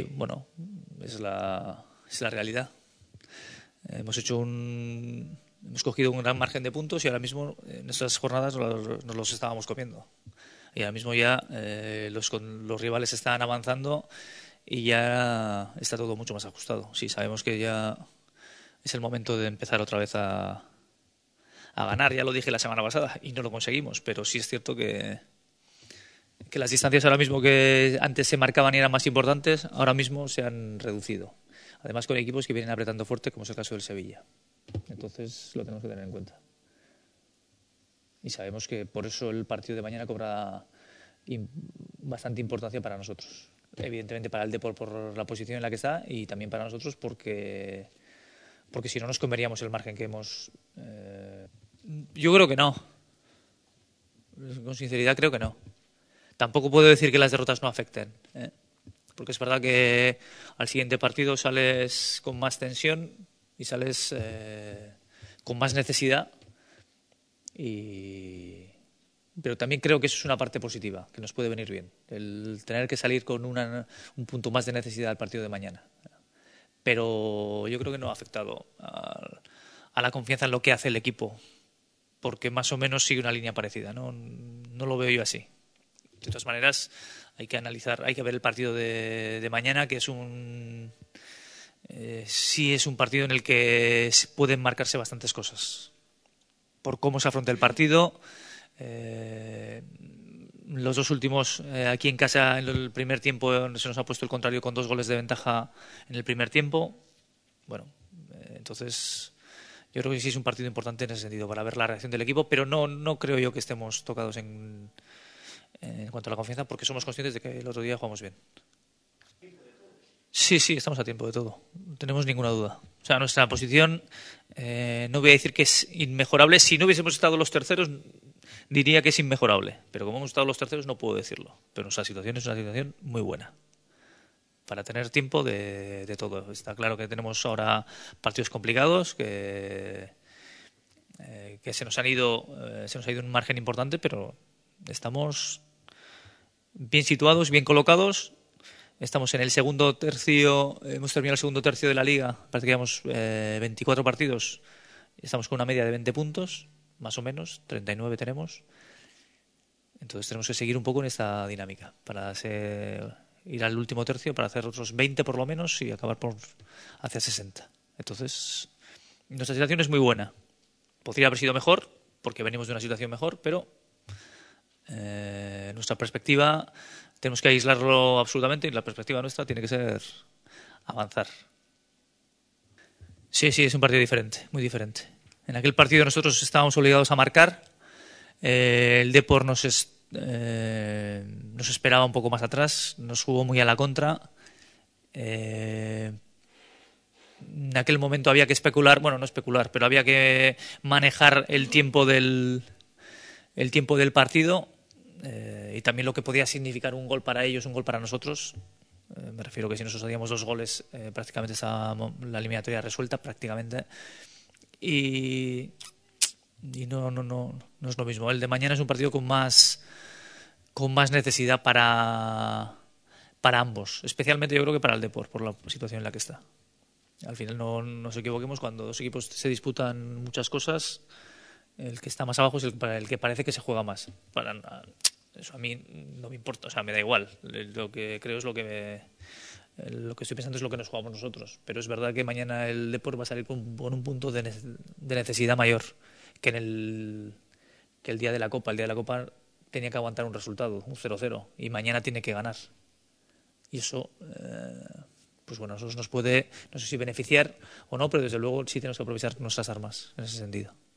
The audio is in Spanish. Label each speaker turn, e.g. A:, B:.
A: bueno, es la, es la realidad. Hemos hecho un, hemos cogido un gran margen de puntos y ahora mismo en estas jornadas nos, los estábamos comiendo. Y ahora mismo ya eh, los, los rivales están avanzando y ya está todo mucho más ajustado. Sí, sabemos que ya es el momento de empezar otra vez a ganar. Ya lo dije la semana pasada y no lo conseguimos, pero sí es cierto que, que las distancias ahora mismo que antes se marcaban y eran más importantes, ahora mismo se han reducido. Además con equipos que vienen apretando fuerte, como es el caso del Sevilla. Entonces lo tenemos que tener en cuenta. Y sabemos que por eso el partido de mañana cobra bastante importancia para nosotros. Evidentemente para el deporte por la posición en la que está y también para nosotros porque, porque si no nos comeríamos el margen que hemos... Eh, yo creo que no. Con sinceridad creo que no. Tampoco puedo decir que las derrotas no afecten, ¿eh? porque es verdad que al siguiente partido sales con más tensión y sales eh, con más necesidad. Pero también creo que eso es una parte positiva, que nos puede venir bien, el tener que salir con un punto más de necesidad al partido de mañana. Pero yo creo que no ha afectado a, la confianza en lo que hace el equipo porque más o menos sigue una línea parecida. no lo veo yo así. De todas maneras, hay que analizar, hay que ver el partido de, mañana, que es un. Eh, sí, es un partido en el que pueden marcarse bastantes cosas. Por cómo se afronta el partido. Eh, los dos últimos eh, aquí en casa en el primer tiempo se nos ha puesto el contrario con dos goles de ventaja en el primer tiempo. Bueno, entonces yo creo que sí es un partido importante en ese sentido para ver la reacción del equipo, pero no, no creo yo que estemos tocados en, en cuanto a la confianza porque somos conscientes de que el otro día jugamos bien. Sí, sí, estamos a tiempo de todo. No tenemos ninguna duda. O sea, nuestra posición, eh, no voy a decir que es inmejorable. Si no hubiésemos estado los terceros, diría que es inmejorable. Pero como hemos estado los terceros, no puedo decirlo. Pero nuestra situación es una situación muy buena. Para tener tiempo de, todo. Está claro que tenemos ahora partidos complicados, que, eh, que se nos han ido, eh, se nos ha ido un margen importante, pero Estamos bien situados, bien colocados. Estamos en el segundo tercio, hemos terminado el segundo tercio de la liga, practicamos 24 eh, partidos. Estamos con una media de 20 puntos, más o menos, 39 tenemos. Entonces tenemos que seguir un poco en esta dinámica para ir al último tercio, para hacer otros 20 por lo menos y acabar por hacia 60. Entonces, nuestra situación es muy buena. Podría haber sido mejor, porque venimos de una situación mejor, pero eh, nuestra perspectiva, tenemos que aislarlo absolutamente y la perspectiva nuestra tiene que ser avanzar. Sí, sí, es un partido diferente, muy diferente. En aquel partido nosotros estábamos obligados a marcar. Eh, el Depor nos, eh, nos esperaba un poco más atrás, nos jugó muy a la contra. en aquel momento había que especular, bueno, no especular, pero había que manejar el tiempo del, el tiempo del partido eh, y también lo que podía significar un gol para ellos, un gol para nosotros. Eh, me refiero que si nosotros hacíamos dos goles, eh, prácticamente estaba la eliminatoria resuelta, prácticamente. Y, y no, no, no, no es lo mismo. El de mañana es un partido con más, con más necesidad para, para ambos, especialmente yo creo que para el deporte, por la situación en la que está. Al final no nos equivoquemos, cuando dos equipos se disputan muchas cosas, el que está más abajo es el, el que parece que se juega más. Para, eso a mí no me importa, o sea, me da igual. Lo que creo es lo que me, lo que estoy pensando es lo que nos jugamos nosotros. Pero es verdad que mañana el deporte va a salir con, un punto de, de, necesidad mayor que en el que el día de la Copa. El día de la Copa tenía que aguantar un resultado, un 0-0, y mañana tiene que ganar. Y eso, eh, pues bueno, eso nos puede, no sé si beneficiar o no, pero desde luego sí tenemos que aprovechar nuestras armas en ese sentido.